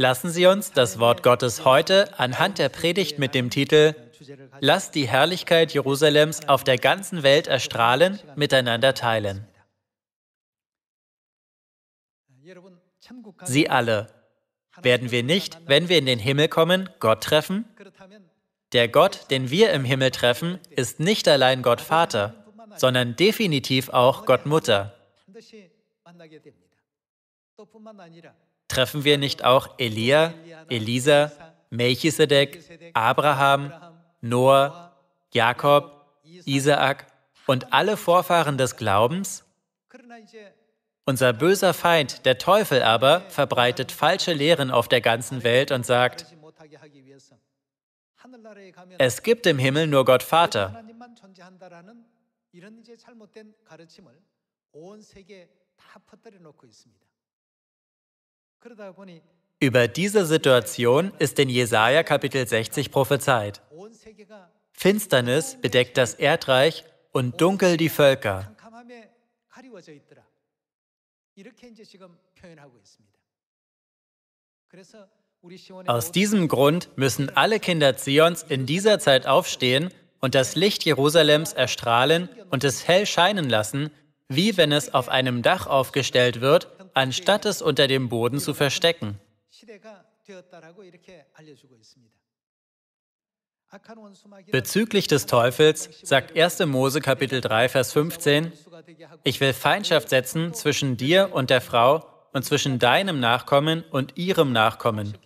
Lassen Sie uns das Wort Gottes heute anhand der Predigt mit dem Titel Lass die Herrlichkeit Jerusalems auf der ganzen Welt erstrahlen miteinander teilen. Sie alle, werden wir nicht, wenn wir in den Himmel kommen, Gott treffen? Der Gott, den wir im Himmel treffen, ist nicht allein Gott Vater, sondern definitiv auch Gott Mutter treffen wir nicht auch Elia, Elisa, Melchisedek, Abraham, Noah, Jakob, Isaak und alle Vorfahren des Glaubens? Unser böser Feind, der Teufel aber, verbreitet falsche Lehren auf der ganzen Welt und sagt, es gibt im Himmel nur Gott Vater. 이런 über diese Situation ist in Jesaja Kapitel 60 prophezeit. Finsternis bedeckt das Erdreich und dunkel die Völker. Aus diesem Grund müssen alle Kinder Zions in dieser Zeit aufstehen und das Licht Jerusalems erstrahlen und es hell scheinen lassen, wie wenn es auf einem Dach aufgestellt wird anstatt es unter dem Boden zu verstecken. Bezüglich des Teufels sagt 1. Mose Kapitel 3 Vers 15: Ich will Feindschaft setzen zwischen dir und der Frau und zwischen deinem Nachkommen und ihrem Nachkommen.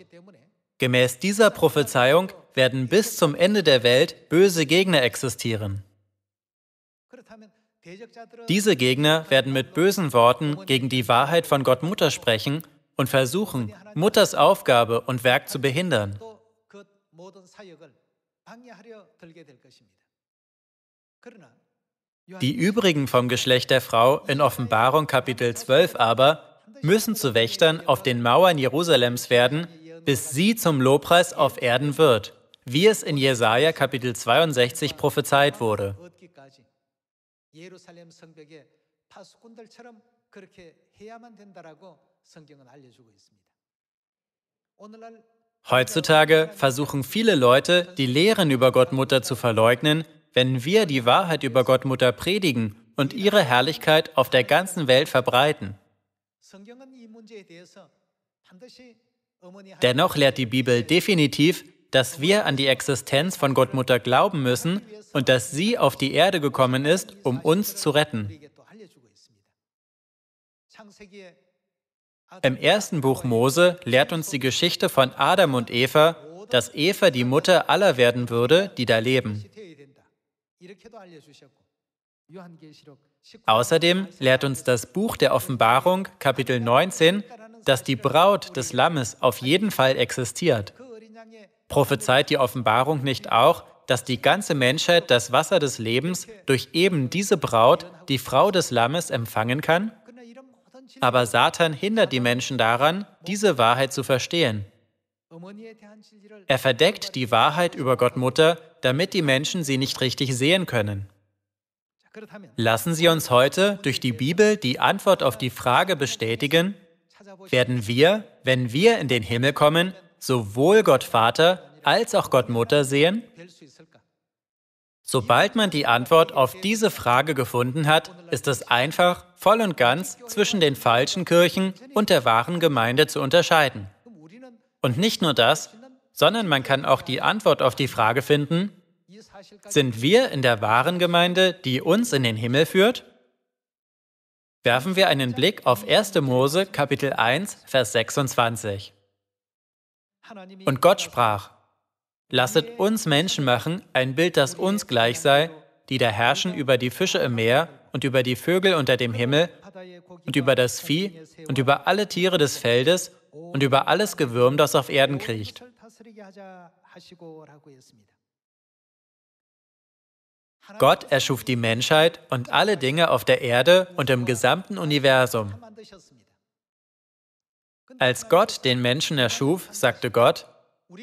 Gemäß dieser Prophezeiung werden bis zum Ende der Welt böse Gegner existieren. Diese Gegner werden mit bösen Worten gegen die Wahrheit von Gott Mutter sprechen und versuchen, Mutters Aufgabe und Werk zu behindern. Die übrigen vom Geschlecht der Frau in Offenbarung Kapitel 12 aber müssen zu Wächtern auf den Mauern Jerusalems werden, bis sie zum Lobpreis auf Erden wird, wie es in Jesaja Kapitel 62 prophezeit wurde. 예루살렘 성벽에 파수꾼들처럼 그렇게 해야만 된다라고 성경은 알려주고 있습니다. Heutzutage versuchen viele Leute, die Lehren über Gottmutter zu verleugnen, wenn wir die Wahrheit über Gottmutter predigen und ihre Herrlichkeit auf der ganzen Welt verbreiten. Dennoch lehrt die Bibel definitiv, dass wir an die Existenz von Gottmutter glauben müssen und dass sie auf die Erde gekommen ist, um uns zu retten. Im ersten Buch Mose lehrt uns die Geschichte von Adam und Eva, dass Eva die Mutter aller werden würde, die da leben. Außerdem lehrt uns das Buch der Offenbarung, Kapitel 19, dass die Braut des Lammes auf jeden Fall existiert. Prophezeit die Offenbarung nicht auch, dass die ganze Menschheit das Wasser des Lebens durch eben diese Braut, die Frau des Lammes, empfangen kann? Aber Satan hindert die Menschen daran, diese Wahrheit zu verstehen. Er verdeckt die Wahrheit über Gott Mutter, damit die Menschen sie nicht richtig sehen können. Lassen Sie uns heute durch die Bibel die Antwort auf die Frage bestätigen, werden wir, wenn wir in den Himmel kommen, sowohl Gott Vater als auch Gott Mutter sehen? Sobald man die Antwort auf diese Frage gefunden hat, ist es einfach, voll und ganz zwischen den falschen Kirchen und der wahren Gemeinde zu unterscheiden. Und nicht nur das, sondern man kann auch die Antwort auf die Frage finden, sind wir in der wahren Gemeinde, die uns in den Himmel führt? Werfen wir einen Blick auf 1. Mose Kapitel 1, Vers 26. Und Gott sprach, Lasset uns Menschen machen, ein Bild, das uns gleich sei, die da herrschen über die Fische im Meer und über die Vögel unter dem Himmel und über das Vieh und über alle Tiere des Feldes und über alles Gewürm, das auf Erden kriecht. Gott erschuf die Menschheit und alle Dinge auf der Erde und im gesamten Universum. Als Gott den Menschen erschuf, sagte Gott,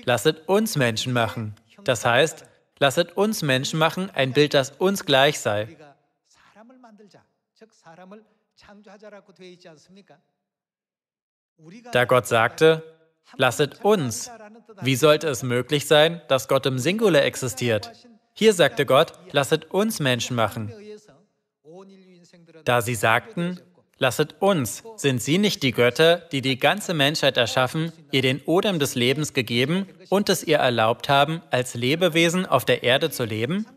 lasset uns Menschen machen. Das heißt, lasset uns Menschen machen ein Bild, das uns gleich sei. Da Gott sagte, lasset uns, wie sollte es möglich sein, dass Gott im Singular existiert? Hier sagte Gott, lasset uns Menschen machen. Da sie sagten, Lasset uns, sind sie nicht die Götter, die die ganze Menschheit erschaffen, ihr den Odem des Lebens gegeben und es ihr erlaubt haben, als Lebewesen auf der Erde zu leben?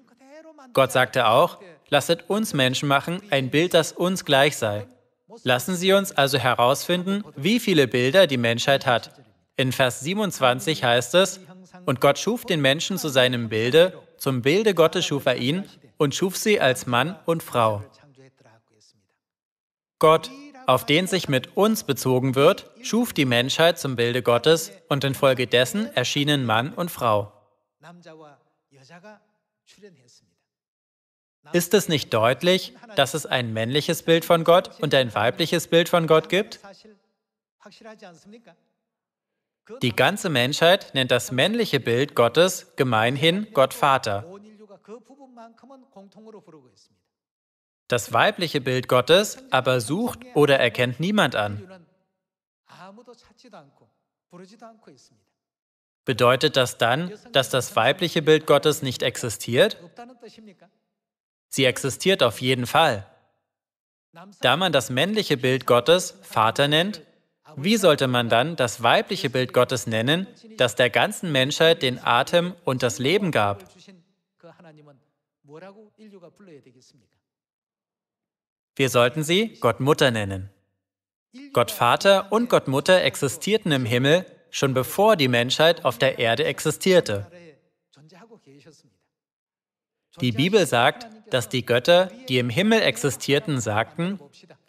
Gott sagte auch, lasset uns Menschen machen, ein Bild, das uns gleich sei. Lassen Sie uns also herausfinden, wie viele Bilder die Menschheit hat. In Vers 27 heißt es, und Gott schuf den Menschen zu seinem Bilde, zum Bilde Gottes schuf er ihn und schuf sie als Mann und Frau. Gott, auf den sich mit uns bezogen wird, schuf die Menschheit zum Bilde Gottes und infolgedessen erschienen Mann und Frau. Ist es nicht deutlich, dass es ein männliches Bild von Gott und ein weibliches Bild von Gott gibt? Die ganze Menschheit nennt das männliche Bild Gottes gemeinhin Gott Vater das weibliche Bild Gottes aber sucht oder erkennt niemand an. Bedeutet das dann, dass das weibliche Bild Gottes nicht existiert? Sie existiert auf jeden Fall. Da man das männliche Bild Gottes Vater nennt, wie sollte man dann das weibliche Bild Gottes nennen, das der ganzen Menschheit den Atem und das Leben gab? Wir sollten sie Gottmutter nennen. Gottvater und Gottmutter existierten im Himmel schon bevor die Menschheit auf der Erde existierte. Die Bibel sagt, dass die Götter, die im Himmel existierten, sagten,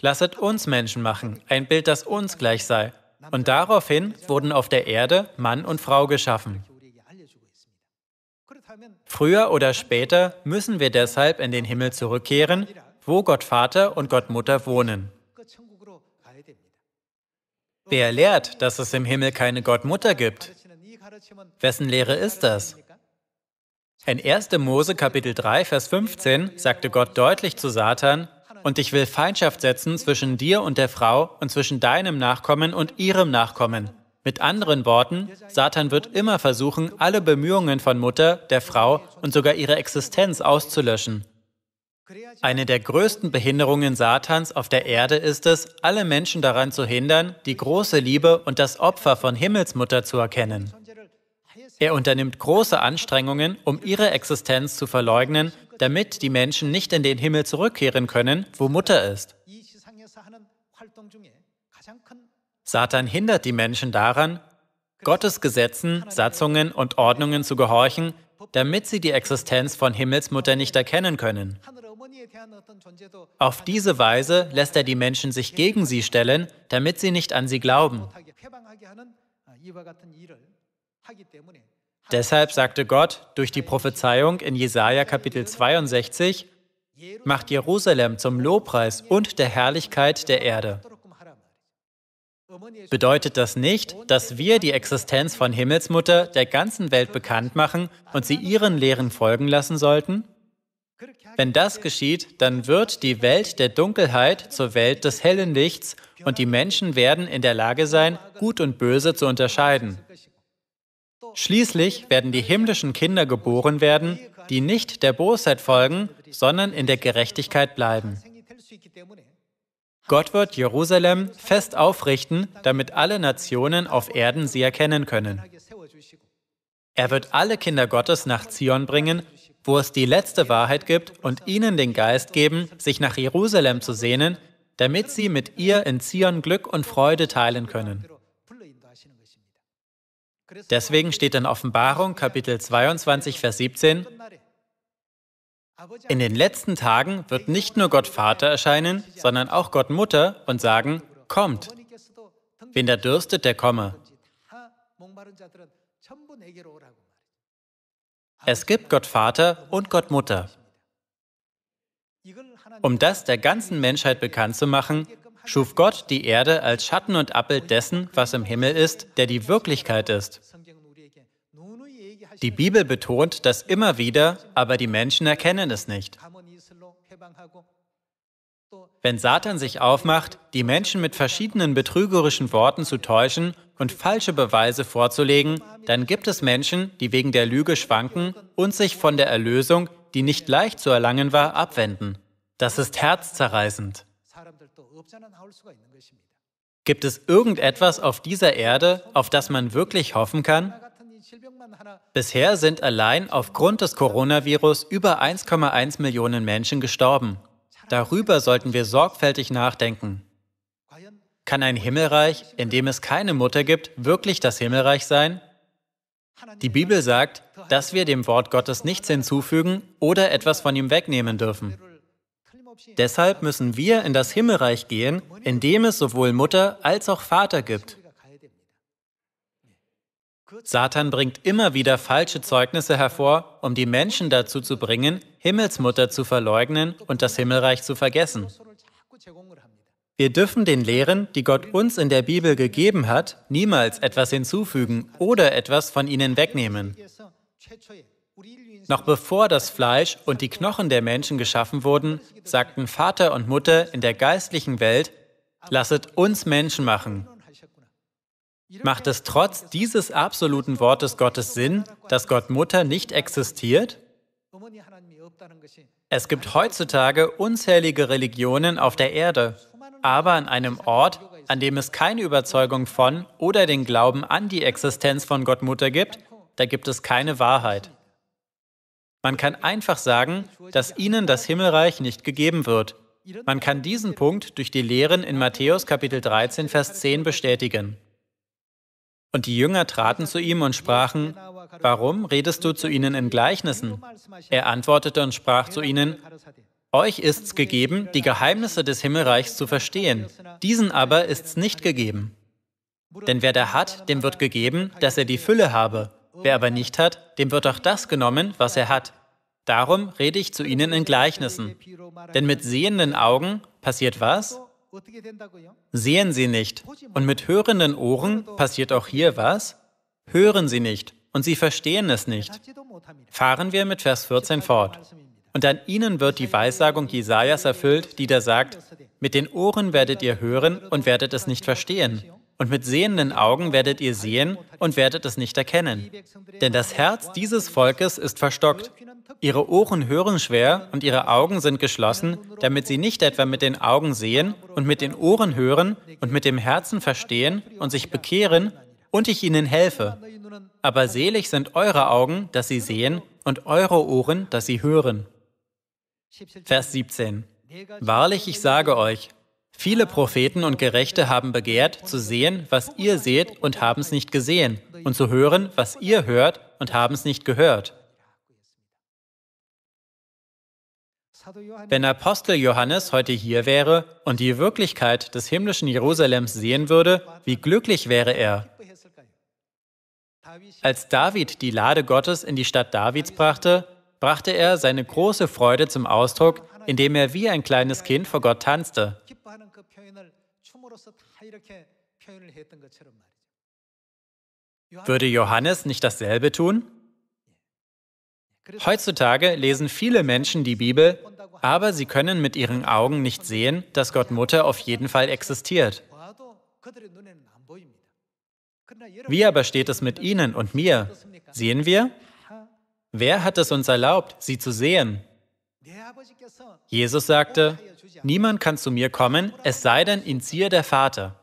lasset uns Menschen machen, ein Bild, das uns gleich sei. Und daraufhin wurden auf der Erde Mann und Frau geschaffen. Früher oder später müssen wir deshalb in den Himmel zurückkehren wo Gott Vater und Gott Mutter wohnen. Wer lehrt, dass es im Himmel keine Gottmutter gibt? Wessen Lehre ist das? In 1. Mose Kapitel 3, Vers 15 sagte Gott deutlich zu Satan, und ich will Feindschaft setzen zwischen dir und der Frau und zwischen deinem Nachkommen und ihrem Nachkommen. Mit anderen Worten, Satan wird immer versuchen, alle Bemühungen von Mutter, der Frau und sogar ihre Existenz auszulöschen. Eine der größten Behinderungen Satans auf der Erde ist es, alle Menschen daran zu hindern, die große Liebe und das Opfer von Himmelsmutter zu erkennen. Er unternimmt große Anstrengungen, um ihre Existenz zu verleugnen, damit die Menschen nicht in den Himmel zurückkehren können, wo Mutter ist. Satan hindert die Menschen daran, Gottes Gesetzen, Satzungen und Ordnungen zu gehorchen, damit sie die Existenz von Himmelsmutter nicht erkennen können. Auf diese Weise lässt er die Menschen sich gegen sie stellen, damit sie nicht an sie glauben. Deshalb sagte Gott durch die Prophezeiung in Jesaja Kapitel 62, macht Jerusalem zum Lobpreis und der Herrlichkeit der Erde. Bedeutet das nicht, dass wir die Existenz von Himmelsmutter der ganzen Welt bekannt machen und sie ihren Lehren folgen lassen sollten? Wenn das geschieht, dann wird die Welt der Dunkelheit zur Welt des hellen Lichts und die Menschen werden in der Lage sein, Gut und Böse zu unterscheiden. Schließlich werden die himmlischen Kinder geboren werden, die nicht der Bosheit folgen, sondern in der Gerechtigkeit bleiben. Gott wird Jerusalem fest aufrichten, damit alle Nationen auf Erden sie erkennen können. Er wird alle Kinder Gottes nach Zion bringen wo es die letzte Wahrheit gibt, und ihnen den Geist geben, sich nach Jerusalem zu sehnen, damit sie mit ihr in Zion Glück und Freude teilen können. Deswegen steht in Offenbarung Kapitel 22, Vers 17, in den letzten Tagen wird nicht nur Gott Vater erscheinen, sondern auch Gott Mutter und sagen, kommt. Wen da dürstet, der komme. Es gibt Gott Vater und Gott Mutter. Um das der ganzen Menschheit bekannt zu machen, schuf Gott die Erde als Schatten und Abbild dessen, was im Himmel ist, der die Wirklichkeit ist. Die Bibel betont das immer wieder, aber die Menschen erkennen es nicht. Wenn Satan sich aufmacht, die Menschen mit verschiedenen betrügerischen Worten zu täuschen und falsche Beweise vorzulegen, dann gibt es Menschen, die wegen der Lüge schwanken und sich von der Erlösung, die nicht leicht zu erlangen war, abwenden. Das ist herzzerreißend. Gibt es irgendetwas auf dieser Erde, auf das man wirklich hoffen kann? Bisher sind allein aufgrund des Coronavirus über 1,1 Millionen Menschen gestorben. Darüber sollten wir sorgfältig nachdenken. Kann ein Himmelreich, in dem es keine Mutter gibt, wirklich das Himmelreich sein? Die Bibel sagt, dass wir dem Wort Gottes nichts hinzufügen oder etwas von ihm wegnehmen dürfen. Deshalb müssen wir in das Himmelreich gehen, in dem es sowohl Mutter als auch Vater gibt. Satan bringt immer wieder falsche Zeugnisse hervor, um die Menschen dazu zu bringen, Himmelsmutter zu verleugnen und das Himmelreich zu vergessen. Wir dürfen den Lehren, die Gott uns in der Bibel gegeben hat, niemals etwas hinzufügen oder etwas von ihnen wegnehmen. Noch bevor das Fleisch und die Knochen der Menschen geschaffen wurden, sagten Vater und Mutter in der geistlichen Welt, lasset uns Menschen machen, Macht es trotz dieses absoluten Wortes Gottes Sinn, dass Gott Mutter nicht existiert? Es gibt heutzutage unzählige Religionen auf der Erde, aber an einem Ort, an dem es keine Überzeugung von oder den Glauben an die Existenz von Gott Mutter gibt, da gibt es keine Wahrheit. Man kann einfach sagen, dass ihnen das Himmelreich nicht gegeben wird. Man kann diesen Punkt durch die Lehren in Matthäus Kapitel 13, Vers 10 bestätigen. Und die Jünger traten zu ihm und sprachen, Warum redest du zu ihnen in Gleichnissen? Er antwortete und sprach zu ihnen, Euch ist's gegeben, die Geheimnisse des Himmelreichs zu verstehen, diesen aber ist's nicht gegeben. Denn wer da hat, dem wird gegeben, dass er die Fülle habe, wer aber nicht hat, dem wird auch das genommen, was er hat. Darum rede ich zu ihnen in Gleichnissen. Denn mit sehenden Augen passiert was? Sehen Sie nicht. Und mit hörenden Ohren passiert auch hier was? Hören Sie nicht und Sie verstehen es nicht. Fahren wir mit Vers 14 fort. Und an ihnen wird die Weissagung Jesajas erfüllt, die da sagt: Mit den Ohren werdet ihr hören und werdet es nicht verstehen. Und mit sehenden Augen werdet ihr sehen und werdet es nicht erkennen. Denn das Herz dieses Volkes ist verstockt Ihre Ohren hören schwer und ihre Augen sind geschlossen, damit sie nicht etwa mit den Augen sehen und mit den Ohren hören und mit dem Herzen verstehen und sich bekehren und ich ihnen helfe. Aber selig sind eure Augen, dass sie sehen und eure Ohren, dass sie hören. Vers 17. Wahrlich, ich sage euch, Viele Propheten und Gerechte haben begehrt, zu sehen, was ihr seht, und haben es nicht gesehen, und zu hören, was ihr hört, und haben es nicht gehört. Wenn Apostel Johannes heute hier wäre und die Wirklichkeit des himmlischen Jerusalems sehen würde, wie glücklich wäre er. Als David die Lade Gottes in die Stadt Davids brachte, brachte er seine große Freude zum Ausdruck, indem er wie ein kleines Kind vor Gott tanzte. Würde Johannes nicht dasselbe tun? Heutzutage lesen viele Menschen die Bibel, aber sie können mit ihren Augen nicht sehen, dass Gott Mutter auf jeden Fall existiert. Wie aber steht es mit Ihnen und mir? Sehen wir? Wer hat es uns erlaubt, sie zu sehen? Jesus sagte, niemand kann zu mir kommen, es sei denn, ihn ziehe der Vater.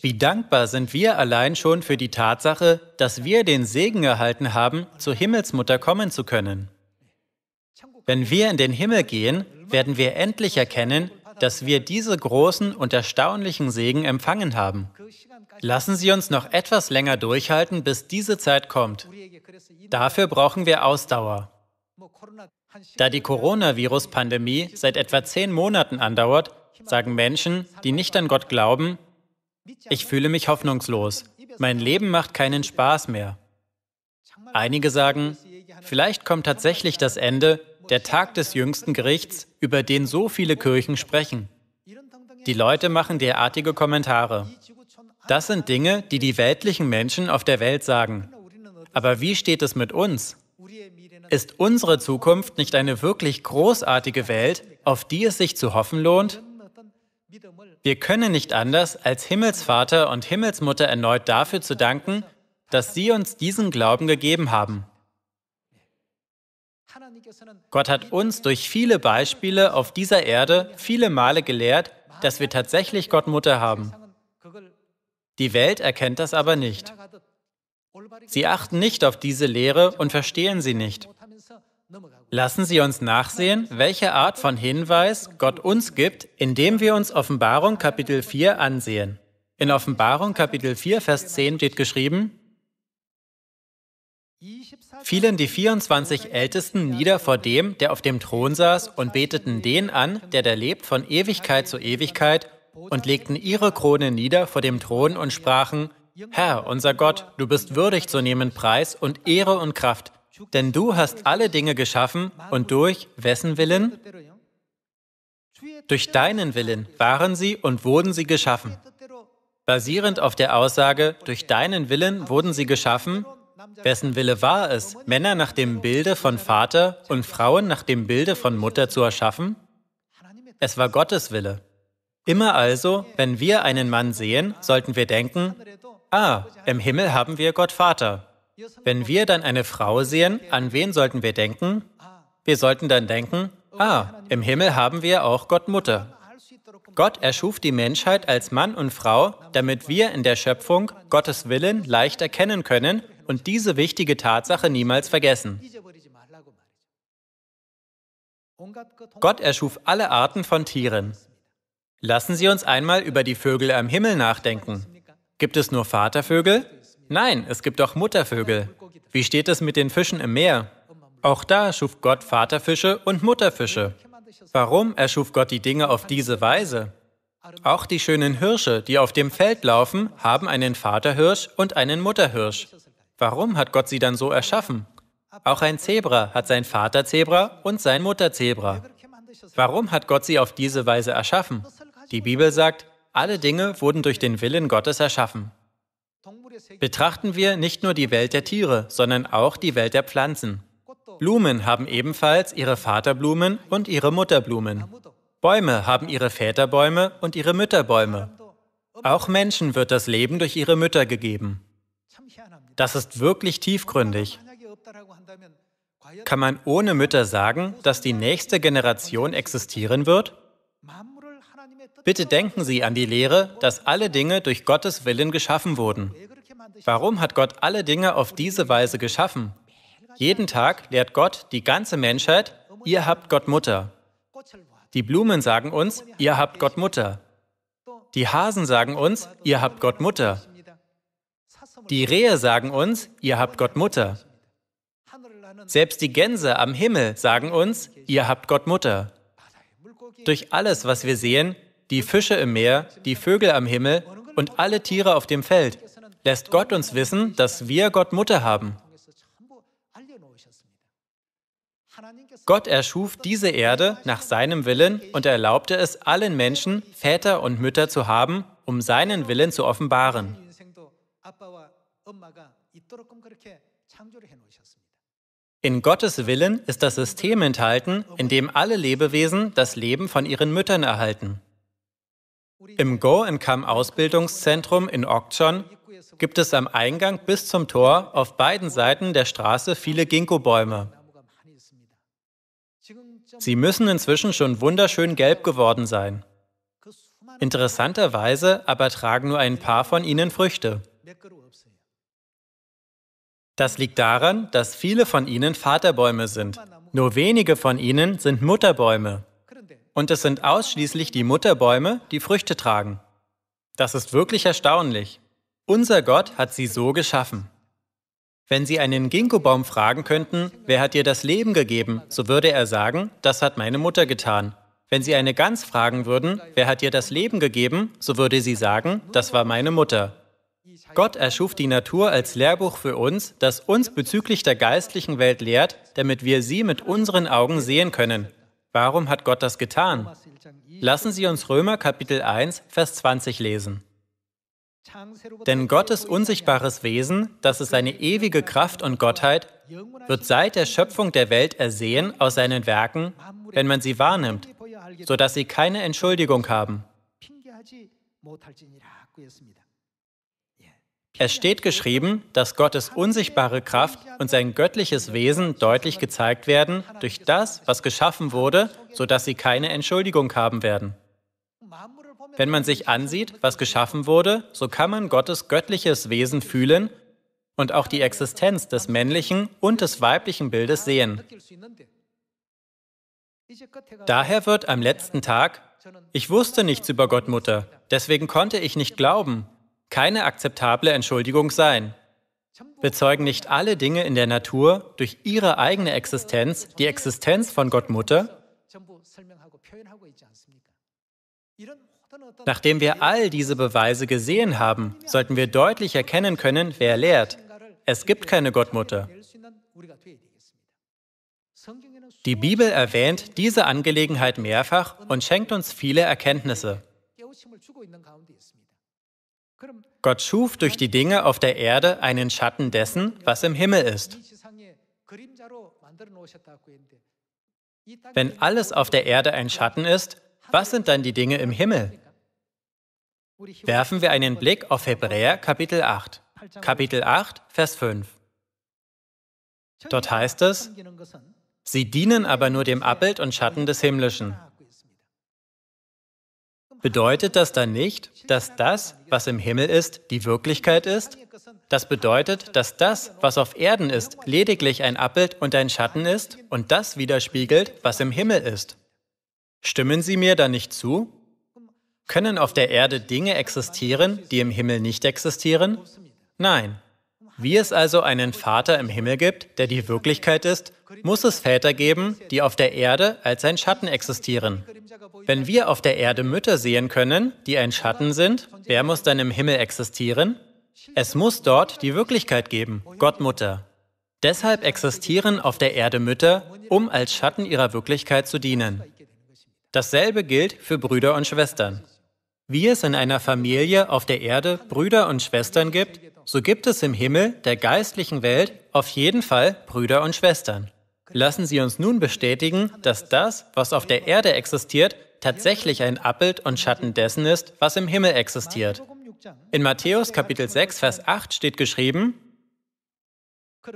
Wie dankbar sind wir allein schon für die Tatsache, dass wir den Segen erhalten haben, zur Himmelsmutter kommen zu können. Wenn wir in den Himmel gehen, werden wir endlich erkennen, dass wir diese großen und erstaunlichen Segen empfangen haben. Lassen Sie uns noch etwas länger durchhalten, bis diese Zeit kommt. Dafür brauchen wir Ausdauer. Da die Coronavirus-Pandemie seit etwa zehn Monaten andauert, sagen Menschen, die nicht an Gott glauben, ich fühle mich hoffnungslos. Mein Leben macht keinen Spaß mehr. Einige sagen, vielleicht kommt tatsächlich das Ende, der Tag des jüngsten Gerichts, über den so viele Kirchen sprechen. Die Leute machen derartige Kommentare. Das sind Dinge, die die weltlichen Menschen auf der Welt sagen. Aber wie steht es mit uns? Ist unsere Zukunft nicht eine wirklich großartige Welt, auf die es sich zu hoffen lohnt? wir können nicht anders, als Himmelsvater und Himmelsmutter erneut dafür zu danken, dass sie uns diesen Glauben gegeben haben. Gott hat uns durch viele Beispiele auf dieser Erde viele Male gelehrt, dass wir tatsächlich Gottmutter haben. Die Welt erkennt das aber nicht. Sie achten nicht auf diese Lehre und verstehen sie nicht. Lassen Sie uns nachsehen, welche Art von Hinweis Gott uns gibt, indem wir uns Offenbarung Kapitel 4 ansehen. In Offenbarung Kapitel 4, Vers 10 steht geschrieben, fielen die 24 Ältesten nieder vor dem, der auf dem Thron saß, und beteten den an, der da lebt von Ewigkeit zu Ewigkeit, und legten ihre Krone nieder vor dem Thron und sprachen, Herr, unser Gott, du bist würdig zu nehmen Preis und Ehre und Kraft, denn du hast alle Dinge geschaffen und durch wessen Willen? Durch deinen Willen waren sie und wurden sie geschaffen. Basierend auf der Aussage, durch deinen Willen wurden sie geschaffen, wessen Wille war es, Männer nach dem Bilde von Vater und Frauen nach dem Bilde von Mutter zu erschaffen? Es war Gottes Wille. Immer also, wenn wir einen Mann sehen, sollten wir denken, ah, im Himmel haben wir Gott Vater. Wenn wir dann eine Frau sehen, an wen sollten wir denken? Wir sollten dann denken, ah, im Himmel haben wir auch Gott Mutter. Gott erschuf die Menschheit als Mann und Frau, damit wir in der Schöpfung Gottes Willen leicht erkennen können und diese wichtige Tatsache niemals vergessen. Gott erschuf alle Arten von Tieren. Lassen Sie uns einmal über die Vögel am Himmel nachdenken. Gibt es nur Vatervögel? Nein, es gibt auch Muttervögel. Wie steht es mit den Fischen im Meer? Auch da schuf Gott Vaterfische und Mutterfische. Warum erschuf Gott die Dinge auf diese Weise? Auch die schönen Hirsche, die auf dem Feld laufen, haben einen Vaterhirsch und einen Mutterhirsch. Warum hat Gott sie dann so erschaffen? Auch ein Zebra hat sein Vaterzebra und sein Mutterzebra. Warum hat Gott sie auf diese Weise erschaffen? Die Bibel sagt, alle Dinge wurden durch den Willen Gottes erschaffen. Betrachten wir nicht nur die Welt der Tiere, sondern auch die Welt der Pflanzen. Blumen haben ebenfalls ihre Vaterblumen und ihre Mutterblumen. Bäume haben ihre Väterbäume und ihre Mütterbäume. Auch Menschen wird das Leben durch ihre Mütter gegeben. Das ist wirklich tiefgründig. Kann man ohne Mütter sagen, dass die nächste Generation existieren wird? Bitte denken Sie an die Lehre, dass alle Dinge durch Gottes Willen geschaffen wurden. Warum hat Gott alle Dinge auf diese Weise geschaffen? Jeden Tag lehrt Gott die ganze Menschheit, ihr habt Gott Mutter. Die Blumen sagen uns, ihr habt Gott Mutter. Die Hasen sagen uns, ihr habt Gott Mutter. Die Rehe sagen uns, ihr habt Gott Mutter. Selbst die Gänse am Himmel sagen uns, ihr habt Gott Mutter. Durch alles, was wir sehen, die Fische im Meer, die Vögel am Himmel und alle Tiere auf dem Feld, lässt Gott uns wissen, dass wir Gott Mutter haben. Gott erschuf diese Erde nach seinem Willen und erlaubte es allen Menschen, Väter und Mütter zu haben, um seinen Willen zu offenbaren. In Gottes Willen ist das System enthalten, in dem alle Lebewesen das Leben von ihren Müttern erhalten. Im Go-and-Come-Ausbildungszentrum in Okchon gibt es am Eingang bis zum Tor auf beiden Seiten der Straße viele Ginkgo-Bäume. Sie müssen inzwischen schon wunderschön gelb geworden sein. Interessanterweise aber tragen nur ein paar von ihnen Früchte. Das liegt daran, dass viele von ihnen Vaterbäume sind. Nur wenige von ihnen sind Mutterbäume und es sind ausschließlich die Mutterbäume, die Früchte tragen. Das ist wirklich erstaunlich. Unser Gott hat sie so geschaffen. Wenn Sie einen Ginkgo-Baum fragen könnten, wer hat dir das Leben gegeben, so würde er sagen, das hat meine Mutter getan. Wenn Sie eine Gans fragen würden, wer hat dir das Leben gegeben, so würde sie sagen, das war meine Mutter. Gott erschuf die Natur als Lehrbuch für uns, das uns bezüglich der geistlichen Welt lehrt, damit wir sie mit unseren Augen sehen können Warum hat Gott das getan? Lassen Sie uns Römer Kapitel 1, Vers 20 lesen. Denn Gottes unsichtbares Wesen, das ist seine ewige Kraft und Gottheit, wird seit der Schöpfung der Welt ersehen aus seinen Werken, wenn man sie wahrnimmt, sodass sie keine Entschuldigung haben. Es steht geschrieben, dass Gottes unsichtbare Kraft und sein göttliches Wesen deutlich gezeigt werden durch das, was geschaffen wurde, sodass sie keine Entschuldigung haben werden. Wenn man sich ansieht, was geschaffen wurde, so kann man Gottes göttliches Wesen fühlen und auch die Existenz des männlichen und des weiblichen Bildes sehen. Daher wird am letzten Tag, ich wusste nichts über Gottmutter, deswegen konnte ich nicht glauben, keine akzeptable Entschuldigung sein. Bezeugen nicht alle Dinge in der Natur durch ihre eigene Existenz die Existenz von Gottmutter? Nachdem wir all diese Beweise gesehen haben, sollten wir deutlich erkennen können, wer lehrt. Es gibt keine Gottmutter. Die Bibel erwähnt diese Angelegenheit mehrfach und schenkt uns viele Erkenntnisse. Gott schuf durch die Dinge auf der Erde einen Schatten dessen, was im Himmel ist. Wenn alles auf der Erde ein Schatten ist, was sind dann die Dinge im Himmel? Werfen wir einen Blick auf Hebräer Kapitel 8, Kapitel 8, Vers 5. Dort heißt es, sie dienen aber nur dem Abbild und Schatten des Himmlischen. Bedeutet das dann nicht, dass das, was im Himmel ist, die Wirklichkeit ist? Das bedeutet, dass das, was auf Erden ist, lediglich ein Abbild und ein Schatten ist und das widerspiegelt, was im Himmel ist. Stimmen Sie mir da nicht zu? Können auf der Erde Dinge existieren, die im Himmel nicht existieren? Nein. Wie es also einen Vater im Himmel gibt, der die Wirklichkeit ist, muss es Väter geben, die auf der Erde als ein Schatten existieren. Wenn wir auf der Erde Mütter sehen können, die ein Schatten sind, wer muss dann im Himmel existieren? Es muss dort die Wirklichkeit geben, Gottmutter. Deshalb existieren auf der Erde Mütter, um als Schatten ihrer Wirklichkeit zu dienen. Dasselbe gilt für Brüder und Schwestern. Wie es in einer Familie auf der Erde Brüder und Schwestern gibt, so gibt es im Himmel der geistlichen Welt auf jeden Fall Brüder und Schwestern. Lassen Sie uns nun bestätigen, dass das, was auf der Erde existiert, tatsächlich ein Abbild und Schatten dessen ist, was im Himmel existiert. In Matthäus Kapitel 6, Vers 8 steht geschrieben,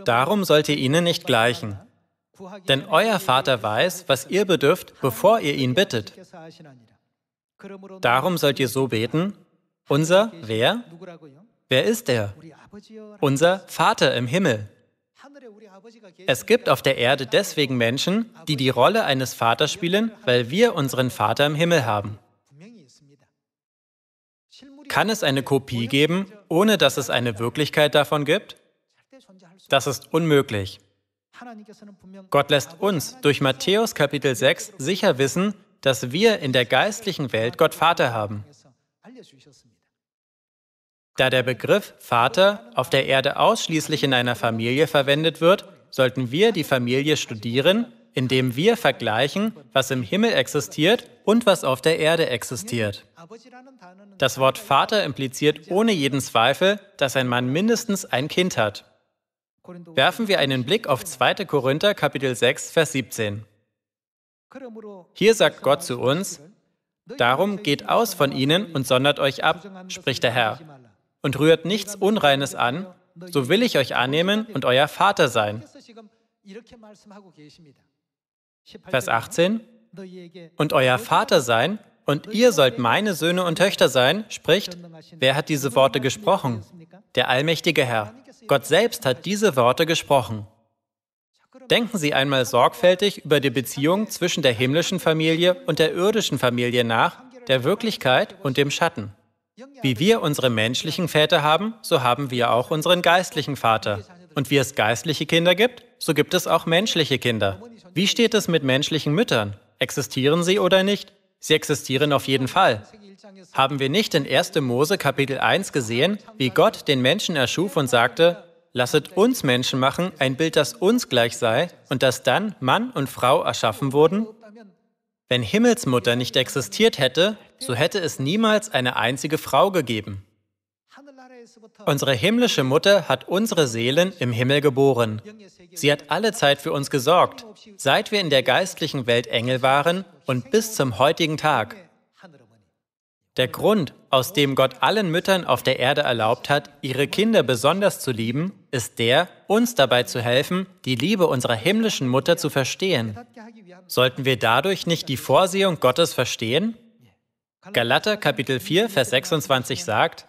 Darum sollt ihr ihnen nicht gleichen, denn euer Vater weiß, was ihr bedürft, bevor ihr ihn bittet. Darum sollt ihr so beten, unser wer? Wer ist er? Unser Vater im Himmel. Es gibt auf der Erde deswegen Menschen, die die Rolle eines Vaters spielen, weil wir unseren Vater im Himmel haben. Kann es eine Kopie geben, ohne dass es eine Wirklichkeit davon gibt? Das ist unmöglich. Gott lässt uns durch Matthäus Kapitel 6 sicher wissen, dass wir in der geistlichen Welt Gott Vater haben. Da der Begriff Vater auf der Erde ausschließlich in einer Familie verwendet wird, sollten wir die Familie studieren, indem wir vergleichen, was im Himmel existiert und was auf der Erde existiert. Das Wort Vater impliziert ohne jeden Zweifel, dass ein Mann mindestens ein Kind hat. Werfen wir einen Blick auf 2. Korinther Kapitel 6, Vers 17. Hier sagt Gott zu uns, Darum geht aus von ihnen und sondert euch ab, spricht der Herr und rührt nichts Unreines an, so will ich euch annehmen und euer Vater sein. Vers 18. Und euer Vater sein, und ihr sollt meine Söhne und Töchter sein, spricht, wer hat diese Worte gesprochen? Der allmächtige Herr. Gott selbst hat diese Worte gesprochen. Denken Sie einmal sorgfältig über die Beziehung zwischen der himmlischen Familie und der irdischen Familie nach, der Wirklichkeit und dem Schatten. Wie wir unsere menschlichen Väter haben, so haben wir auch unseren geistlichen Vater. Und wie es geistliche Kinder gibt, so gibt es auch menschliche Kinder. Wie steht es mit menschlichen Müttern? Existieren sie oder nicht? Sie existieren auf jeden Fall. Haben wir nicht in 1. Mose Kapitel 1 gesehen, wie Gott den Menschen erschuf und sagte, Lasset uns Menschen machen, ein Bild, das uns gleich sei, und dass dann Mann und Frau erschaffen wurden? Wenn Himmelsmutter nicht existiert hätte, so hätte es niemals eine einzige Frau gegeben. Unsere himmlische Mutter hat unsere Seelen im Himmel geboren. Sie hat alle Zeit für uns gesorgt, seit wir in der geistlichen Welt Engel waren und bis zum heutigen Tag. Der Grund, aus dem Gott allen Müttern auf der Erde erlaubt hat, ihre Kinder besonders zu lieben, ist der, uns dabei zu helfen, die Liebe unserer himmlischen Mutter zu verstehen. Sollten wir dadurch nicht die Vorsehung Gottes verstehen? Galater Kapitel 4, Vers 26 sagt,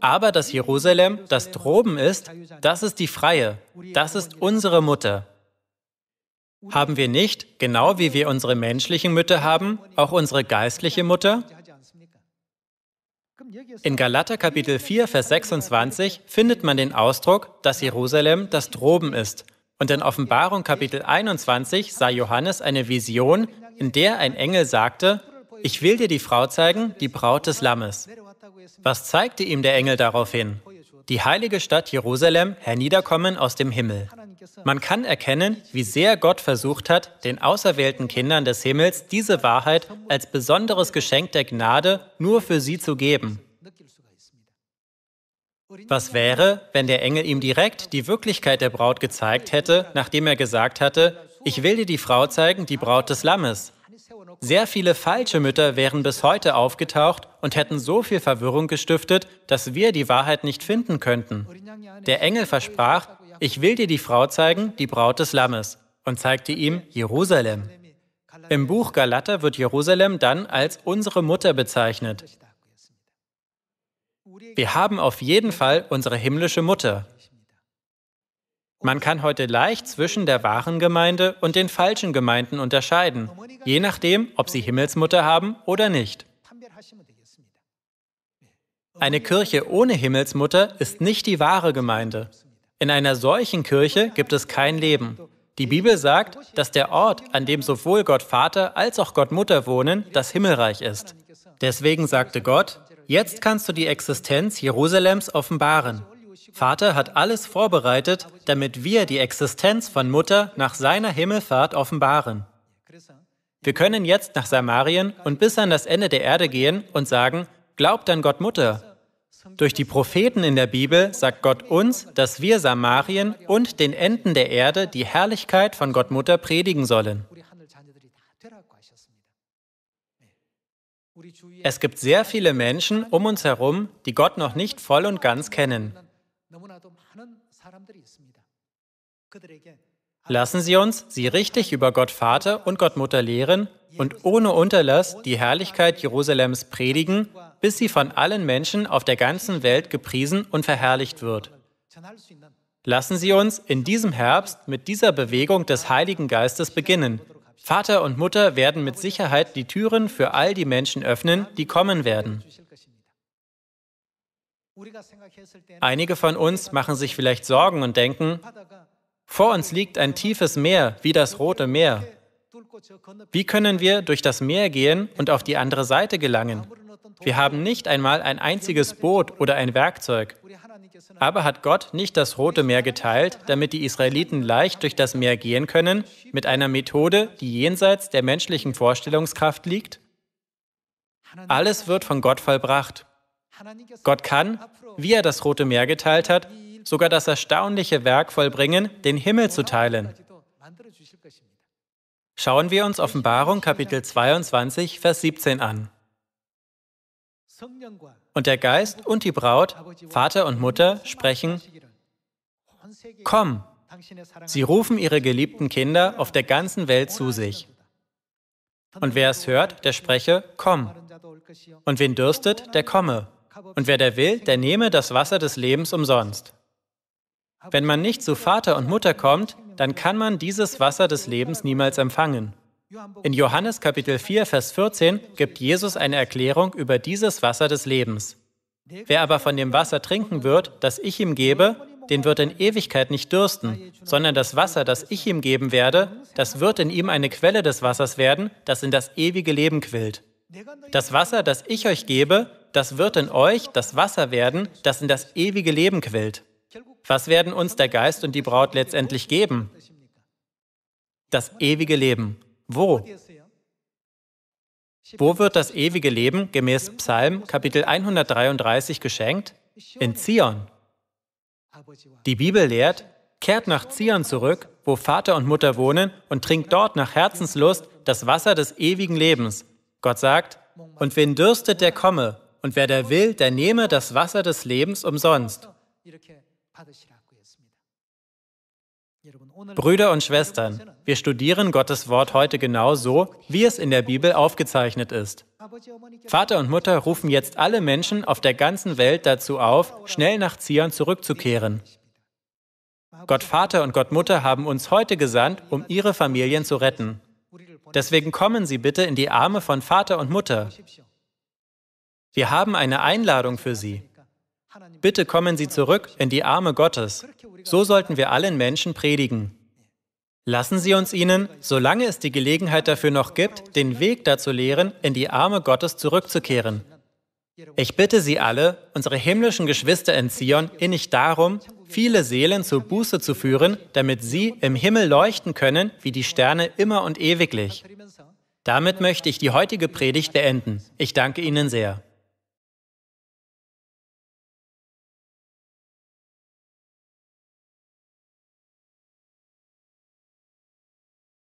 aber das Jerusalem, das droben ist, das ist die Freie, das ist unsere Mutter. Haben wir nicht, genau wie wir unsere menschlichen Mütter haben, auch unsere geistliche Mutter? In Galater Kapitel 4, Vers 26 findet man den Ausdruck, dass Jerusalem das droben ist. Und in Offenbarung Kapitel 21 sah Johannes eine Vision, in der ein Engel sagte, ich will dir die Frau zeigen, die Braut des Lammes. Was zeigte ihm der Engel daraufhin? Die heilige Stadt Jerusalem herniederkommen aus dem Himmel. Man kann erkennen, wie sehr Gott versucht hat, den auserwählten Kindern des Himmels diese Wahrheit als besonderes Geschenk der Gnade nur für sie zu geben. Was wäre, wenn der Engel ihm direkt die Wirklichkeit der Braut gezeigt hätte, nachdem er gesagt hatte, ich will dir die Frau zeigen, die Braut des Lammes. Sehr viele falsche Mütter wären bis heute aufgetaucht und hätten so viel Verwirrung gestiftet, dass wir die Wahrheit nicht finden könnten. Der Engel versprach, ich will dir die Frau zeigen, die Braut des Lammes, und zeigte ihm Jerusalem. Im Buch Galater wird Jerusalem dann als unsere Mutter bezeichnet. Wir haben auf jeden Fall unsere himmlische Mutter. Man kann heute leicht zwischen der wahren Gemeinde und den falschen Gemeinden unterscheiden, je nachdem, ob sie Himmelsmutter haben oder nicht. Eine Kirche ohne Himmelsmutter ist nicht die wahre Gemeinde. In einer solchen Kirche gibt es kein Leben. Die Bibel sagt, dass der Ort, an dem sowohl Gott Vater als auch Gott Mutter wohnen, das Himmelreich ist. Deswegen sagte Gott, jetzt kannst du die Existenz Jerusalems offenbaren. Vater hat alles vorbereitet, damit wir die Existenz von Mutter nach seiner Himmelfahrt offenbaren. Wir können jetzt nach Samarien und bis an das Ende der Erde gehen und sagen, glaubt an Gott Mutter. Durch die Propheten in der Bibel sagt Gott uns, dass wir Samarien und den Enden der Erde die Herrlichkeit von Gott Mutter predigen sollen. Es gibt sehr viele Menschen um uns herum, die Gott noch nicht voll und ganz kennen. Lassen Sie uns sie richtig über Gott Vater und Gott Mutter lehren und ohne Unterlass die Herrlichkeit Jerusalems predigen, bis sie von allen Menschen auf der ganzen Welt gepriesen und verherrlicht wird. Lassen Sie uns in diesem Herbst mit dieser Bewegung des Heiligen Geistes beginnen. Vater und Mutter werden mit Sicherheit die Türen für all die Menschen öffnen, die kommen werden. Einige von uns machen sich vielleicht Sorgen und denken, vor uns liegt ein tiefes Meer wie das Rote Meer. Wie können wir durch das Meer gehen und auf die andere Seite gelangen? Wir haben nicht einmal ein einziges Boot oder ein Werkzeug. Aber hat Gott nicht das Rote Meer geteilt, damit die Israeliten leicht durch das Meer gehen können, mit einer Methode, die jenseits der menschlichen Vorstellungskraft liegt? Alles wird von Gott vollbracht. Gott kann, wie er das Rote Meer geteilt hat, sogar das erstaunliche Werk vollbringen, den Himmel zu teilen. Schauen wir uns Offenbarung Kapitel 22, Vers 17 an. Und der Geist und die Braut, Vater und Mutter, sprechen, Komm! Sie rufen ihre geliebten Kinder auf der ganzen Welt zu sich. Und wer es hört, der spreche, Komm! Und wen dürstet, der komme. Und wer der will, der nehme das Wasser des Lebens umsonst. Wenn man nicht zu Vater und Mutter kommt, dann kann man dieses Wasser des Lebens niemals empfangen. In Johannes Kapitel 4, Vers 14 gibt Jesus eine Erklärung über dieses Wasser des Lebens. Wer aber von dem Wasser trinken wird, das ich ihm gebe, den wird in Ewigkeit nicht dürsten, sondern das Wasser, das ich ihm geben werde, das wird in ihm eine Quelle des Wassers werden, das in das ewige Leben quillt. Das Wasser, das ich euch gebe, das wird in euch das Wasser werden, das in das ewige Leben quillt. Was werden uns der Geist und die Braut letztendlich geben? Das ewige Leben. Wo? Wo wird das ewige Leben gemäß Psalm Kapitel 133 geschenkt? In Zion. Die Bibel lehrt, kehrt nach Zion zurück, wo Vater und Mutter wohnen, und trinkt dort nach Herzenslust das Wasser des ewigen Lebens, Gott sagt, und wen dürstet, der komme, und wer der will, der nehme das Wasser des Lebens umsonst. Brüder und Schwestern, wir studieren Gottes Wort heute genau so, wie es in der Bibel aufgezeichnet ist. Vater und Mutter rufen jetzt alle Menschen auf der ganzen Welt dazu auf, schnell nach Zion zurückzukehren. Gott Vater und Gott Mutter haben uns heute gesandt, um ihre Familien zu retten. Deswegen kommen Sie bitte in die Arme von Vater und Mutter. Wir haben eine Einladung für Sie. Bitte kommen Sie zurück in die Arme Gottes. So sollten wir allen Menschen predigen. Lassen Sie uns ihnen, solange es die Gelegenheit dafür noch gibt, den Weg dazu lehren, in die Arme Gottes zurückzukehren. Ich bitte Sie alle, unsere himmlischen Geschwister in Zion, innig darum, viele Seelen zur Buße zu führen, damit sie im Himmel leuchten können wie die Sterne immer und ewiglich. Damit möchte ich die heutige Predigt beenden. Ich danke Ihnen sehr.